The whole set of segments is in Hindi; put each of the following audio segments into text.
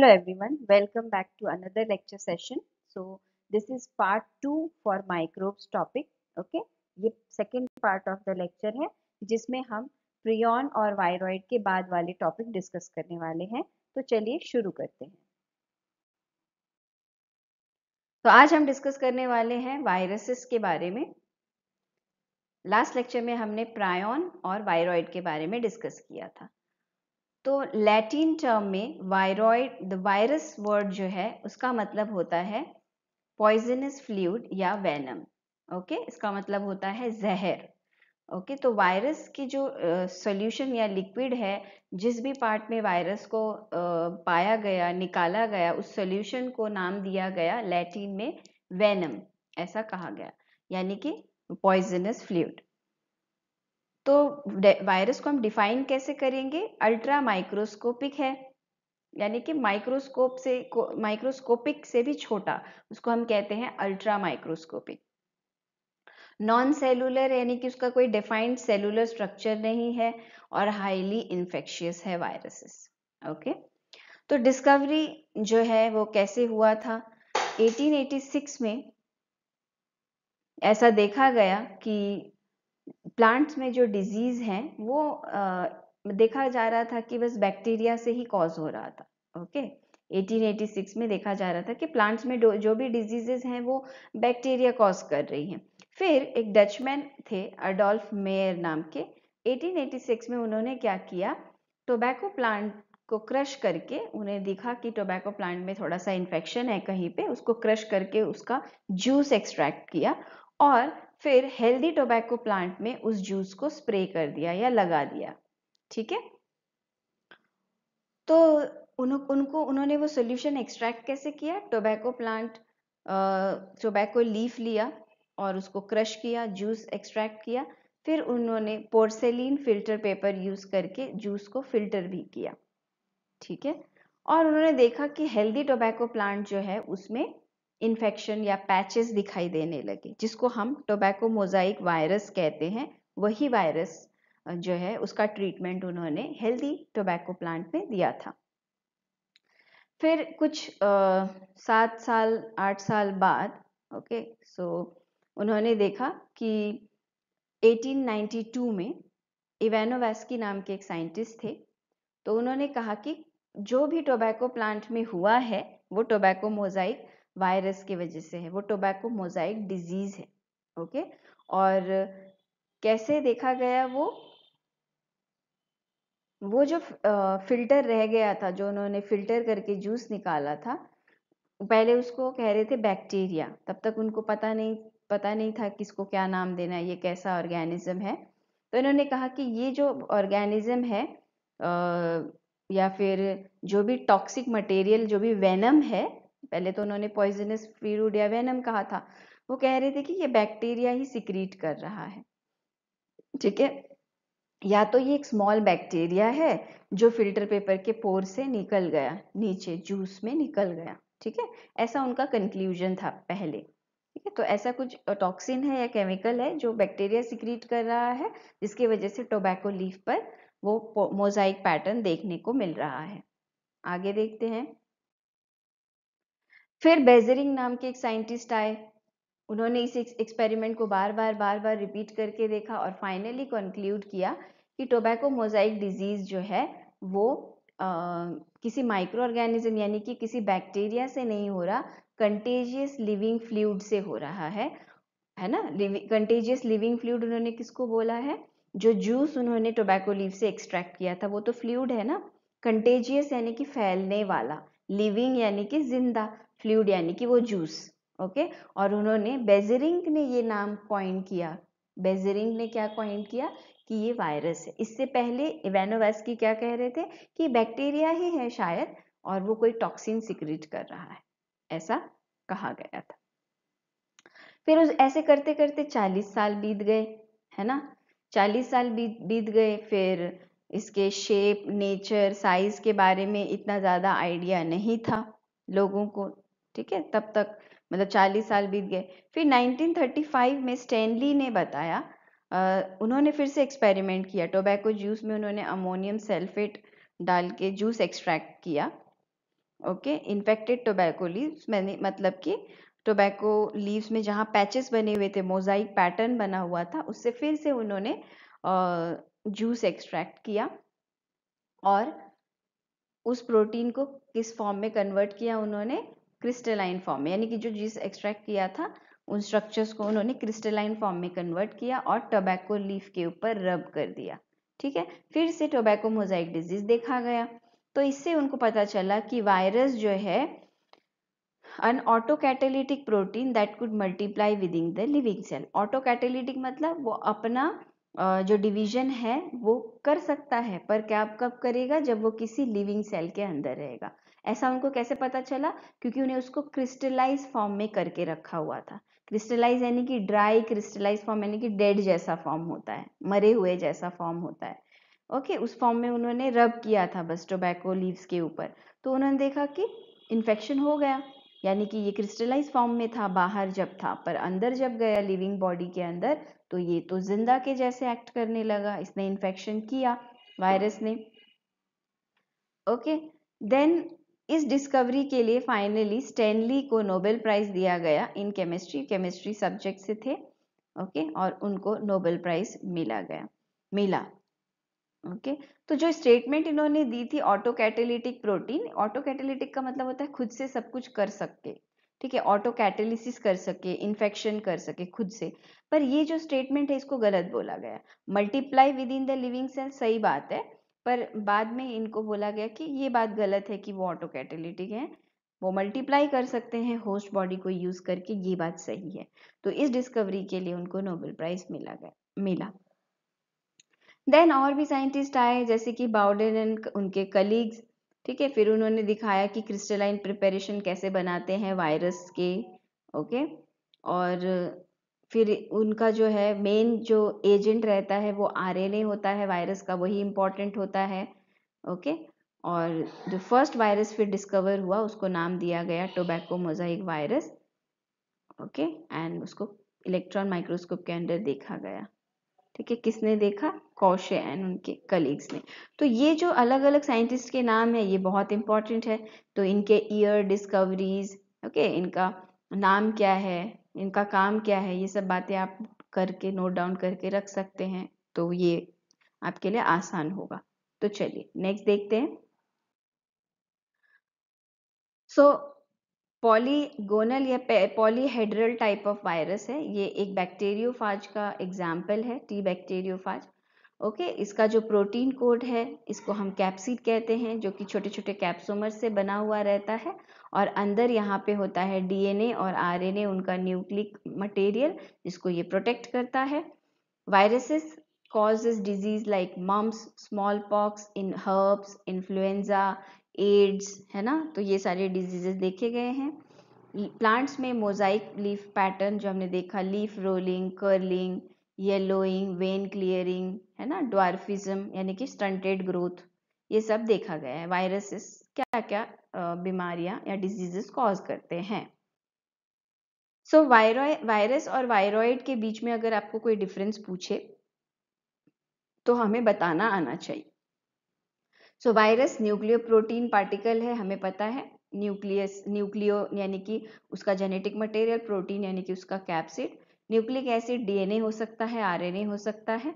Hello everyone, welcome back to another lecture session. So this is part two for microbes topic. Okay, ये second part of the lecture है जिसमें हम प्रियॉन और वायरॉइड के बाद वाले टॉपिक डिस्कस करने वाले हैं तो चलिए शुरू करते हैं तो आज हम डिस्कस करने वाले हैं वायरसेस के बारे में लास्ट लेक्चर में हमने प्रायोन और वायरॉइड के बारे में डिस्कस किया था तो लैटिन टर्म में वायरॉइड द वायरस वर्ड जो है उसका मतलब होता है पॉइजनस फ्लूड या वैनम ओके okay? इसका मतलब होता है जहर ओके okay? तो वायरस की जो सॉल्यूशन uh, या लिक्विड है जिस भी पार्ट में वायरस को uh, पाया गया निकाला गया उस सॉल्यूशन को नाम दिया गया लैटिन में वेनम ऐसा कहा गया यानी कि पॉइजनस फ्लूड तो वायरस को हम डिफाइन कैसे करेंगे अल्ट्रा माइक्रोस्कोपिक है यानी कि माइक्रोस्कोप से माइक्रोस्कोपिक से भी छोटा उसको हम कहते हैं अल्ट्रा माइक्रोस्कोपिक नॉन सेलुलर यानी कि उसका कोई डिफाइंड सेलुलर स्ट्रक्चर नहीं है और हाईली इंफेक्शियस है वायरसेस ओके तो डिस्कवरी जो है वो कैसे हुआ था 1886 में ऐसा देखा गया कि प्लांट्स में जो डिजीज़ है वो देखा जा रहा था कि बस बैक्टीरिया से ही कॉज हो रहा था ओके 1886 में देखा जा रहा था कि प्लांट्स में जो भी डिजीजेज हैं वो बैक्टीरिया कॉज कर रही हैं फिर एक डचमैन थे अडोल्फ मेयर नाम के 1886 में उन्होंने क्या किया टोबैको प्लांट को क्रश करके उन्हें दिखा कि टोबैको प्लांट में थोड़ा सा इन्फेक्शन है कहीं पे उसको क्रश करके उसका जूस एक्सट्रैक्ट किया और फिर हेल्दी टोबैको प्लांट में उस जूस को स्प्रे कर दिया या लगा दिया ठीक है तो उन, उनको उन्होंने वो सोल्यूशन एक्सट्रैक्ट कैसे किया टोबैको प्लांट टोबैको लीफ लिया और उसको क्रश किया जूस एक्सट्रैक्ट किया फिर उन्होंने पोर्सेलिन फिल्टर पेपर यूज़ करके जूस को फिल्टर भी किया ठीक है और उन्होंने देखा कि हेल्दी टोबैको प्लांट जो है उसमें इन्फेक्शन या पैचेस दिखाई देने लगे जिसको हम टोबैको मोजाइक वायरस कहते हैं वही वायरस जो है उसका ट्रीटमेंट उन्होंने हेल्दी टोबैको प्लांट में दिया था फिर कुछ सात साल आठ साल बाद ओके सो उन्होंने देखा कि 1892 में इवेनोवैस्की नाम के एक साइंटिस्ट थे तो उन्होंने कहा कि जो भी टोबैको प्लांट में हुआ है वो टोबैको मोजाइक वायरस की वजह से है वो टोबैको मोजाइक डिजीज है ओके और कैसे देखा गया वो वो जो फिल्टर रह गया था जो उन्होंने फिल्टर करके जूस निकाला था पहले उसको कह रहे थे बैक्टीरिया तब तक उनको पता नहीं पता नहीं था किसको क्या नाम देना ये कैसा ऑर्गेनिज्म है तो इन्होंने कहा कि ये जो ऑर्गेनिज्म है आ, या फिर जो भी टॉक्सिक मटेरियल जो भी वेनम है पहले तो उन्होंने पॉइजनस फीरूडिया वेनम कहा था वो कह रहे थे कि ये बैक्टीरिया ही सिक्रीट कर रहा है ठीक है या तो ये एक स्मॉल बैक्टीरिया है जो फिल्टर पेपर के पोर से निकल गया नीचे जूस में निकल गया ठीक है ऐसा उनका कंक्लूजन था पहले ठीक है तो ऐसा कुछ टॉक्सिन है या केमिकल है जो बैक्टीरिया सिक्रीट कर रहा है जिसकी वजह से टोबैको लीफ पर वो मोजाइक पैटर्न देखने को मिल रहा है आगे देखते हैं फिर बेजरिंग नाम के एक साइंटिस्ट आए उन्होंने इस एक्सपेरिमेंट को बार बार बार बार रिपीट करके देखा और फाइनली कंक्लूड किया कि टोबैको मोजाइक डिजीज़ जो है वो आ, किसी माइक्रो ऑर्गेनिज्म यानी कि किसी बैक्टीरिया से नहीं हो रहा कंटेजियस लिविंग फ्लूड से हो रहा है है ना कंटेजियस लिविंग फ्लूड उन्होंने किसको बोला है जो जूस उन्होंने टोबैको लीव से एक्सट्रैक्ट किया था वो तो फ्लूड है ना कंटेजियस यानी कि फैलने वाला लिविंग यानी कि जिंदा फ्लूड यानी कि वो जूस ओके और उन्होंने बेजरिंग ने ये नाम कॉइन किया बेजरिंग ने क्या कॉइन किया कि ये वायरस है इससे पहले की क्या कह रहे थे कि बैक्टीरिया ही है शायद और वो कोई टॉक्सिन सिक्रीट कर रहा है ऐसा कहा गया था फिर उस ऐसे करते करते 40 साल बीत गए है ना 40 साल बीत बीत गए फिर इसके शेप नेचर साइज के बारे में इतना ज़्यादा आइडिया नहीं था लोगों को ठीक है तब तक मतलब 40 साल बीत गए फिर 1935 में स्टैनली ने बताया आ, उन्होंने फिर से एक्सपेरिमेंट किया टोबैको जूस में उन्होंने अमोनियम सल्फेट डाल के जूस एक्सट्रैक्ट किया ओके इन्फेक्टेड टोबैको लीव्स मैंने मतलब कि टोबैको लीव्स में जहाँ पैचेस बने हुए थे मोजाइक पैटर्न बना हुआ था उससे फिर से उन्होंने जूस एक्सट्रैक्ट किया और उस प्रोटीन को किस फॉर्म में कन्वर्ट किया उन्होंने क्रिस्टलाइन फॉर्म में यानी कि जो जिस एक्सट्रैक्ट किया था उन स्ट्रक्चर्स को उन्होंने क्रिस्टलाइन फॉर्म में कन्वर्ट किया और टोबैको लीफ के ऊपर रब कर दिया ठीक है फिर से टोबैको मोजाइक डिजीज देखा गया तो इससे उनको पता चला कि वायरस जो है an protein that could multiply multiply the living cell autocatalytic मतलब वो अपना जो डिवीजन है वो कर सकता है पर क्या कब करेगा जब वो किसी लिविंग सेल के अंदर रहेगा ऐसा उनको कैसे पता चला क्योंकि उन्हें उसको क्रिस्टलाइज फॉर्म में करके रखा हुआ था क्रिस्टलाइज यानी कि ड्राई क्रिस्टलाइज फॉर्म यानी कि डेड जैसा फॉर्म होता है मरे हुए जैसा फॉर्म होता है ओके उस फॉर्म में उन्होंने रब किया था बस टोबैको लीव्स के ऊपर तो उन्होंने देखा कि इन्फेक्शन हो गया यानी कि ये क्रिस्टलाइज फॉर्म में था बाहर जब था पर अंदर जब गया लिविंग बॉडी के अंदर तो ये तो जिंदा के जैसे एक्ट करने लगा इसने इन्फेक्शन किया वायरस ने ओके देन इस डिस्कवरी के लिए फाइनली स्टैनली को नोबेल प्राइज़ दिया गया इन केमिस्ट्री केमिस्ट्री सब्जेक्ट से थे ओके okay? और उनको नोबेल प्राइज़ मिला गया मिला ओके okay? तो जो स्टेटमेंट इन्होंने दी थी auto catalytic protein auto catalytic का मतलब होता है खुद से सब कुछ कर सकते ठीक है ऑटो कैटेलिसिस कर सके इन्फेक्शन कर सके खुद से पर ये जो स्टेटमेंट है इसको गलत बोला गया multiply within the living cell सही बात है पर बाद में इनको बोला गया कि ये बात गलत है कि वो ऑटो कैटेलिटिक है वो मल्टीप्लाई कर सकते हैं होस्ट बॉडी को यूज़ करके ये बात सही है तो इस डिस्कवरी के लिए उनको नोबेल प्राइज मिला गया मिला देन और भी साइंटिस्ट आए जैसे कि बाउडेन एंड उनके कलीग्स ठीक है फिर उन्होंने दिखाया कि क्रिस्टलाइन प्रिपरेशन कैसे बनाते हैं वायरस के ओके और फिर उनका जो है मेन जो एजेंट रहता है वो आरएनए होता है वायरस का वही इम्पॉर्टेंट होता है ओके और जो फर्स्ट वायरस फिर डिस्कवर हुआ उसको नाम दिया गया tobacco mosaic virus okay and उसको इलेक्ट्रॉन माइक्रोस्कोप के अंडर देखा गया ठीक है किसने देखा कौशे एंड उनके कलीग्स ने तो ये जो अलग अलग साइंटिस्ट के नाम है ये बहुत इंपॉर्टेंट है तो इनके ईयर डिस्कवरीज ओके इनका नाम क्या है इनका काम क्या है ये सब बातें आप करके नोट डाउन करके रख सकते हैं तो ये आपके लिए आसान होगा तो चलिए नेक्स्ट देखते हैं सो पॉलीगोनल या पॉलीहेड्रल टाइप ऑफ वायरस है ये एक बैक्टीरियोफाज का एग्जाम्पल है टी बैक्टीरियोफाज ओके इसका जो प्रोटीन कोड है इसको हम कैप्सिड कहते हैं जो कि छोटे छोटे कैप्सोमर से बना हुआ रहता है और अंदर यहाँ पे होता है डीएनए और आरएनए उनका न्यूक्लिक मटेरियल जिसको ये प्रोटेक्ट करता है viruses disease like mumps small pox in herbs influenza AIDS है ना तो ये सारे डिजीजेस देखे गए हैं प्लांट्स में मोजाइक लीफ पैटर्न जो हमने देखा leaf rolling curling yellowing vein clearing है ना ड्वार्फिज्म यानी कि स्टंटेड ग्रोथ ये सब देखा गया है वायरसेस क्या क्या बीमारियां या डिजीजेस कॉज करते हैं सो so, वायरस और वायरॉइड के बीच में अगर आपको कोई डिफरेंस पूछे तो हमें बताना आना चाहिए so virus nucleoprotein particle है हमें पता है न्यूक्लियस न्यूक्लियो यानी कि उसका जेनेटिक मटेरियल प्रोटीन यानी कि उसका कैप्सिड न्यूक्लिक एसिड डीएनए हो सकता है आरएनए हो सकता है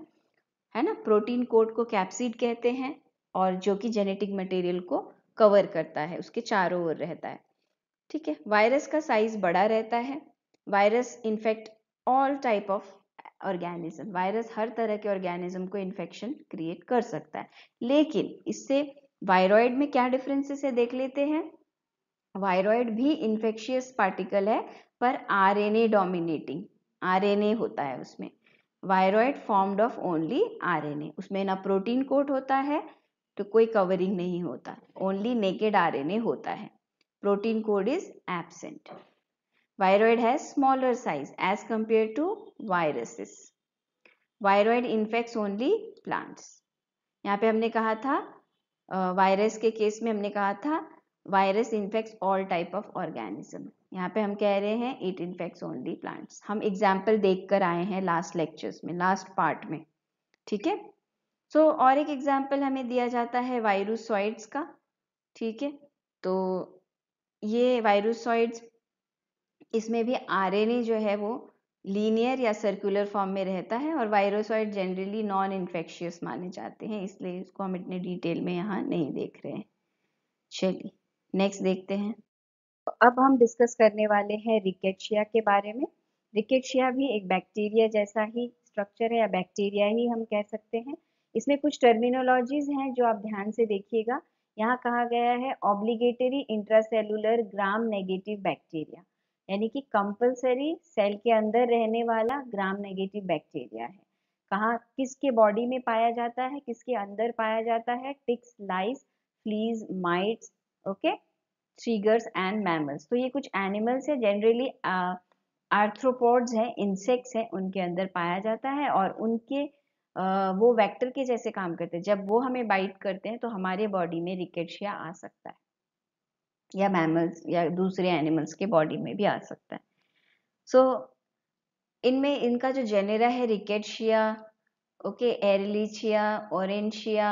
है ना प्रोटीन कोड को कैप्सिड कहते हैं और जो कि जेनेटिक मटेरियल को कवर करता है उसके चारों ओर रहता है ठीक है वायरस का साइज बड़ा रहता है virus infect all type of organism virus हर तरह के ऑर्गेनिज्म को इन्फेक्शन क्रिएट कर सकता है लेकिन इससे वायरॉयड में क्या डिफरेंसेस है देख लेते हैं वायरॉयड भी इन्फेक्शियस पार्टिकल है पर आरएनए डोमिनेटिंग आरएनए होता है उसमें viroid formed of only RNA उसमें ना प्रोटीन कोट होता है तो कोई कवरिंग नहीं होता ओनली नेकेड आरएनए होता है protein coat is absent viroid है smaller size as compare to viruses viroid infects only plants यहाँ पे हमने कहा था वायरस के केस में हमने कहा था virus infects all type of organism यहाँ पे हम कह रहे हैं इट इन्फेक्ट्स ओनली प्लांट्स हम एग्जाम्पल देख कर आए हैं लास्ट लेक्चर्स में लास्ट पार्ट में ठीक है सो और एक एग्जाम्पल हमें दिया जाता है वायरुसॉइड्स का ठीक है तो ये वायरुसॉइड्स इसमें भी ए जो है वो लीनियर या सर्कुलर फॉर्म में रहता है और वायरोसॉइड जनरली नॉन इन्फेक्शियस माने जाते हैं इसलिए इसको हम इतने डिटेल में यहाँ नहीं देख रहे हैं चलिए नेक्स्ट देखते हैं तो अब हम डिस्कस करने वाले हैं रिकेटशिया के बारे में रिकेटशिया भी एक बैक्टीरिया जैसा ही स्ट्रक्चर है या बैक्टीरिया ही हम कह सकते हैं इसमें कुछ टर्मिनोलॉजीज हैं जो आप ध्यान से देखिएगा यहाँ कहा गया है obligatory intracellular gram negative bacteria यानी कि कंपलसरी सेल के अंदर रहने वाला ग्राम नेगेटिव बैक्टीरिया है कहा किसके बॉडी में पाया जाता है किसके अंदर पाया जाता है ticks lice fleas mites okay ट्रीगर्स एंड मैमल्स तो ये कुछ एनिमल्स है जनरली आर्थ्रोपॉड्स हैं इंसेक्ट्स हैं उनके अंदर पाया जाता है और उनके आ, वो वेक्टर के जैसे काम करते हैं जब वो हमें बाइट करते हैं तो हमारे बॉडी में रिकेटिया आ सकता है या मैमल्स या दूसरे एनिमल्स के बॉडी में भी आ सकता है सो so, इनमें इनका जो जेनेरा है रिकेटशिया ओके एरलिचिया ओरेंशिया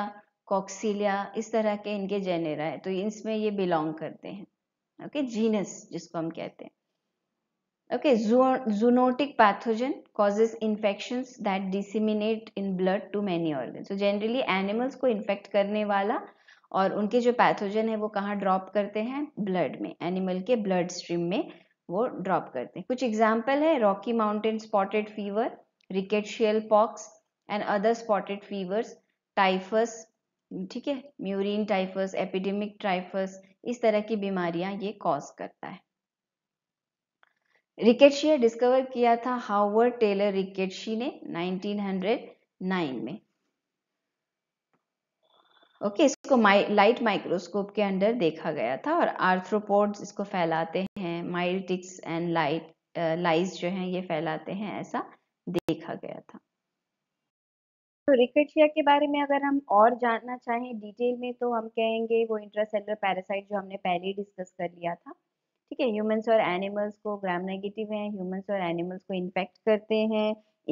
कॉक्सिलिया इस तरह के इनके जेनेरा है तो इसमें ये बिलोंग करते हैं ओके जीनस जिसको हम कहते हैं okay zoonotic pathogen causes infection that disseminate in blood to many organ so generally animals को इन्फेक्ट करने वाला और उनके जो पैथोजन है वो कहाँ ड्रॉप करते हैं ब्लड में एनिमल के ब्लड स्ट्रीम में वो ड्रॉप करते हैं कुछ एग्जाम्पल है Rocky Mountain spotted fever rickettsial pox and other spotted fevers typhus ठीक है म्यूरिन टाइफस एपिडेमिक टाइफस इस तरह की बीमारियां ये कॉज करता है रिकेटशिया डिस्कवर किया था हावर्ड टेलर रिकेटशी ने 1909 में ओके okay, इसको माइ, लाइट माइक्रोस्कोप के अंडर देखा गया था और आर्थ्रोपोड्स इसको फैलाते हैं माइल्टिक्स एंड लाइट लाइज जो हैं ये फैलाते हैं ऐसा देखा गया था तो रिकेटशिया के बारे में अगर हम और जानना चाहें डिटेल में तो हम कहेंगे वो इंट्रासेलर पैरासाइट जो हमने पहले ही डिस्कस कर लिया था ठीक है ह्यूमंस और एनिमल्स को ग्राम नेगेटिव हैं ह्यूमंस और एनिमल्स को इन्फेक्ट करते हैं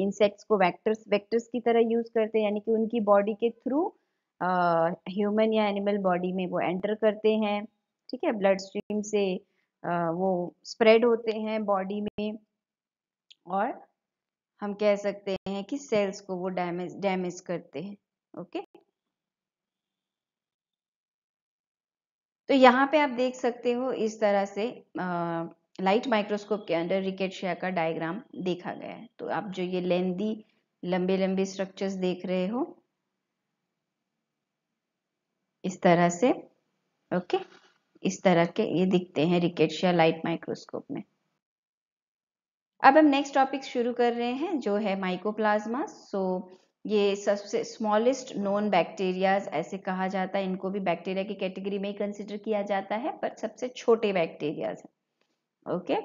इंसेक्ट्स को वेक्टर्स वेक्टर्स की तरह यूज़ करते हैं यानी कि उनकी बॉडी के थ्रू ह्यूमन या एनिमल बॉडी में वो एंटर करते हैं ठीक है ब्लड स्ट्रीम से आ, वो स्प्रेड होते हैं बॉडी में और हम कह सकते हैं कि सेल्स को वो डैमेज डैमेज करते हैं ओके तो यहाँ पे आप देख सकते हो इस तरह से आ, लाइट माइक्रोस्कोप के अंदर रिकेटशिया का डायग्राम देखा गया है तो आप जो ये लेंदी लंबे लंबे स्ट्रक्चर्स देख रहे हो इस तरह से ओके इस तरह के ये दिखते हैं रिकेटशिया लाइट माइक्रोस्कोप में अब हम नेक्स्ट टॉपिक शुरू कर रहे हैं जो है माइकोप्लाज्मा सो ये सबसे स्मॉलेस्ट नॉन बैक्टीरियाज ऐसे कहा जाता है इनको भी बैक्टीरिया की कैटेगरी में ही कंसिडर किया जाता है पर सबसे छोटे बैक्टीरियाज हैं ओके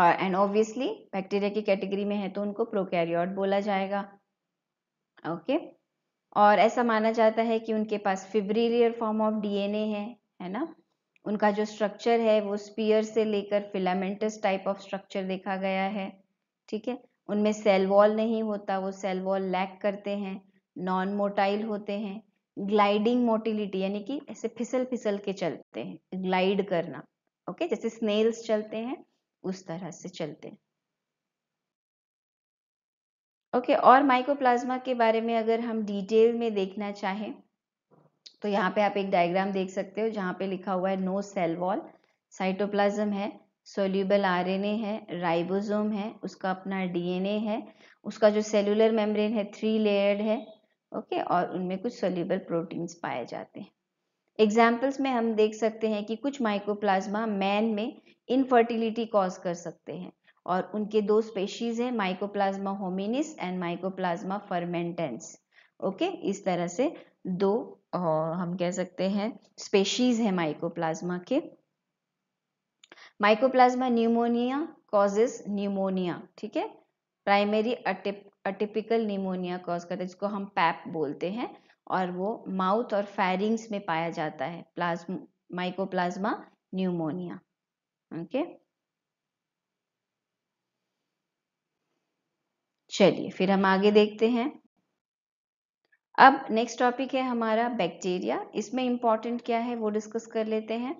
और एंड ऑब्वियसली बैक्टीरिया की कैटेगरी में है तो उनको प्रोकैरियोट बोला जाएगा ओके okay? और ऐसा माना जाता है कि उनके पास फिब्रिलियर फॉर्म ऑफ डीएनए है है ना उनका जो स्ट्रक्चर है वो स्पीयर से लेकर फिलामेंटस टाइप ऑफ स्ट्रक्चर देखा गया है ठीक है उनमें सेल वॉल नहीं होता वो सेल वॉल लैक करते हैं नॉन मोटाइल होते हैं ग्लाइडिंग मोटिलिटी यानी कि ऐसे फिसल फिसल के चलते हैं ग्लाइड करना ओके जैसे स्नेल्स चलते हैं उस तरह से चलते हैं ओके और माइकोप्लाज्मा के बारे में अगर हम डिटेल में देखना चाहें तो यहाँ पे आप एक डायग्राम देख सकते हो जहाँ पे लिखा हुआ है नो सेल वॉल साइटोप्लाज्म है सोल्यूबल आरएनए है राइबोसोम है उसका अपना डीएनए है उसका जो सेलुलर मेम्ब्रेन है थ्री लेयर्ड है ओके और उनमें कुछ सोल्यूबल प्रोटीन्स पाए जाते हैं एग्जाम्पल्स में हम देख सकते हैं कि कुछ माइकोप्लाज्मा मैन में इनफर्टिलिटी कॉज कर सकते हैं और उनके दो स्पेशीज हैं mycoplasma hominis and mycoplasma fermentans okay इस तरह से दो हम कह सकते हैं स्पेशीज है माइकोप्लाज्मा के माइकोप्लाज्मा न्यूमोनिया कॉजेज न्यूमोनिया ठीक है प्राइमरी अटिप अटिपिकल न्यूमोनिया कॉज करता है जिसको हम पैप बोलते हैं और वो माउथ और फैरिंग्स में पाया जाता है प्लाज्मा माइकोप्लाज्मा न्यूमोनिया ओके चलिए फिर हम आगे देखते हैं अब नेक्स्ट टॉपिक है हमारा बैक्टीरिया इसमें इंपॉर्टेंट क्या है वो डिस्कस कर लेते हैं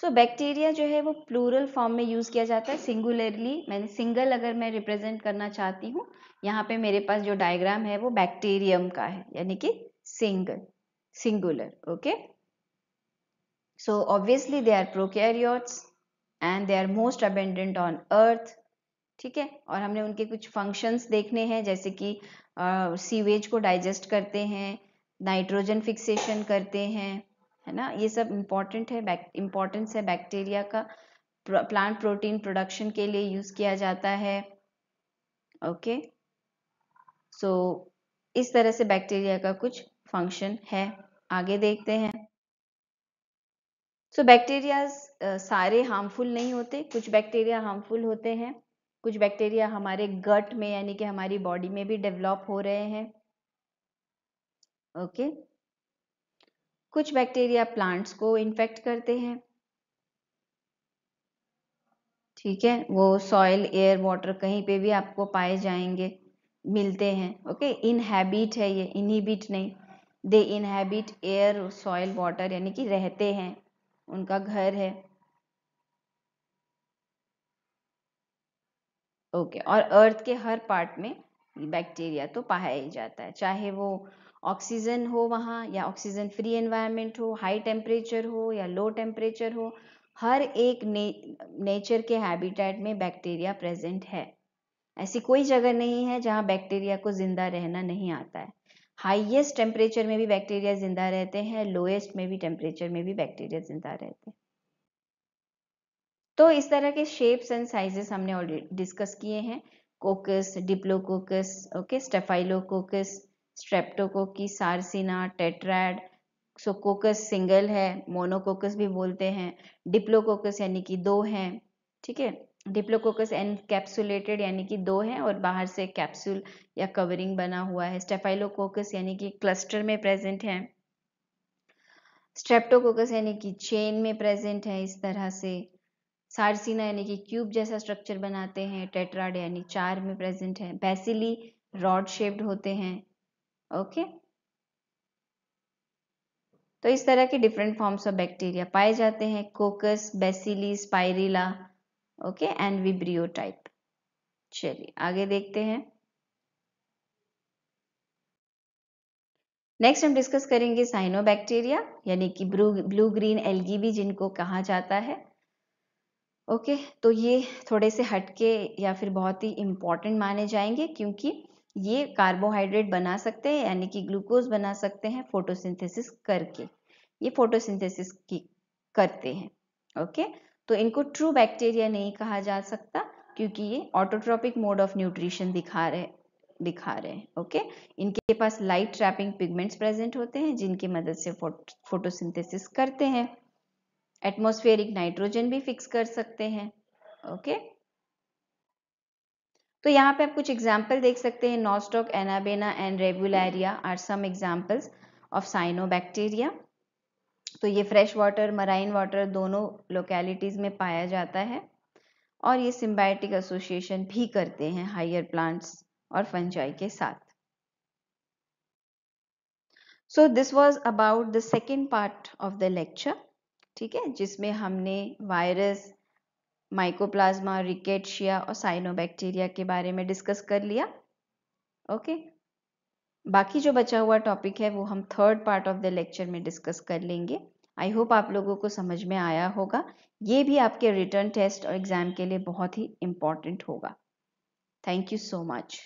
सो so, बैक्टीरिया जो है वो प्लूरल फॉर्म में यूज़ किया जाता है सिंगुलरली मैंने सिंगल अगर मैं रिप्रेजेंट करना चाहती हूँ यहाँ पे मेरे पास जो डायग्राम है वो बैक्टीरियम का है यानी कि single singular okay so obviously they are prokaryotes and they are most abundant on earth ठीक है और हमने उनके कुछ फंक्शंस देखने हैं जैसे कि सीवेज को डाइजेस्ट करते हैं नाइट्रोजन फिक्सेशन करते हैं है ना ये सब इम्पॉर्टेंट है इम्पॉर्टेंस है बैक्टीरिया का प्लांट प्रोटीन प्रोडक्शन के लिए यूज़ किया जाता है ओके सो so, इस तरह से बैक्टीरिया का कुछ फंक्शन है आगे देखते हैं सो so, बैक्टीरिया सारे हार्मफुल नहीं होते कुछ बैक्टीरिया हार्मफुल होते हैं कुछ बैक्टीरिया हमारे गट में यानी कि हमारी बॉडी में भी डेवलप हो रहे हैं ओके okay? कुछ बैक्टीरिया प्लांट्स को इन्फेक्ट करते हैं ठीक है वो सॉइल एयर वाटर कहीं पे भी आपको पाए जाएंगे मिलते हैं ओके इनहैबिट है ये इनहिबिट नहीं they inhabit air soil water यानी कि रहते हैं उनका घर है ओके और अर्थ के हर पार्ट में बैक्टीरिया तो पाया ही जाता है चाहे वो ऑक्सीजन हो वहाँ या ऑक्सीजन फ्री एनवायरनमेंट हो हाई टेम्परेचर हो या लो टेम्परेचर हो हर एक ने, नेचर के हैबिटेट में बैक्टीरिया प्रेजेंट है ऐसी कोई जगह नहीं है जहाँ बैक्टीरिया को ज़िंदा रहना नहीं आता है हाईएस्ट टेम्परेचर में भी बैक्टीरिया ज़िंदा रहते हैं लोएस्ट में भी टेम्परेचर में भी बैक्टीरिया ज़िंदा रहते हैं तो इस तरह के शेप्स एंड साइजेस हमने ऑलरेडी डिस्कस किए हैं coccus diplococcus okay staphylococcus streptococci sarcina tetrad so coccus single है मोनोकोकस भी बोलते हैं डिप्लोकोकस यानी कि दो हैं ठीक है डिप्लोकोकस कैप्सुलेटेड यानी कि दो हैं और बाहर से कैप्सूल या कवरिंग बना हुआ है स्टेफाइलोकोकस यानी कि क्लस्टर में प्रेजेंट है स्ट्रेप्टोकोकस यानी कि चेन में प्रेजेंट है इस तरह से सारसीना यानी कि क्यूब जैसा स्ट्रक्चर बनाते हैं टेट्राड यानी चार में प्रेजेंट है बेसिली रॉड शेप्ड होते हैं ओके तो इस तरह के डिफरेंट फॉर्म्स ऑफ बैक्टीरिया पाए जाते हैं coccus bacilli spirilla okay and vibrio type चलिए आगे देखते हैं नेक्स्ट हम डिस्कस करेंगे साइनोबैक्टीरिया यानी कि ब्लू ब्लू ग्रीन एलगी भी जिनको कहा जाता है ओके okay, तो ये थोड़े से हटके या फिर बहुत ही इम्पॉर्टेंट माने जाएंगे क्योंकि ये कार्बोहाइड्रेट बना सकते हैं यानी कि ग्लूकोज बना सकते हैं फोटोसिंथेसिस करके ये फोटोसिंथेसिस की करते हैं ओके okay? तो इनको ट्रू बैक्टीरिया नहीं कहा जा सकता क्योंकि ये ऑटोट्रॉपिक मोड ऑफ न्यूट्रिशन दिखा रहे दिखा रहे हैं ओके okay? इनके पास लाइट ट्रैपिंग पिगमेंट्स प्रेजेंट होते हैं जिनकी मदद से फोटोसिंथेसिस करते हैं एटमोस्फेरिक नाइट्रोजन भी फिक्स कर सकते हैं ओके तो यहाँ पे आप कुछ एग्जाम्पल देख सकते हैं नॉस्टॉक एनाबेना एंड रेगुलरिया are some examples of cyanobacteria तो ये फ्रेश वाटर मराइन वाटर दोनों लोकेलिटीज़ में पाया जाता है और ये सिम्बायोटिक एसोसिएशन भी करते हैं हायर प्लांट्स और फंजाई के साथ so this was about the second part of the lecture ठीक है जिसमें हमने वायरस माइकोप्लाज्मा रिकेटशिया और साइनोबैक्टीरिया के बारे में डिस्कस कर लिया ओके बाकी जो बचा हुआ टॉपिक है वो हम third part of the lecture में डिस्कस कर लेंगे आई होप आप लोगों को समझ में आया होगा ये भी आपके रिटर्न टेस्ट और एग्ज़ाम के लिए बहुत ही इम्पॉर्टेंट होगा थैंक यू सो मच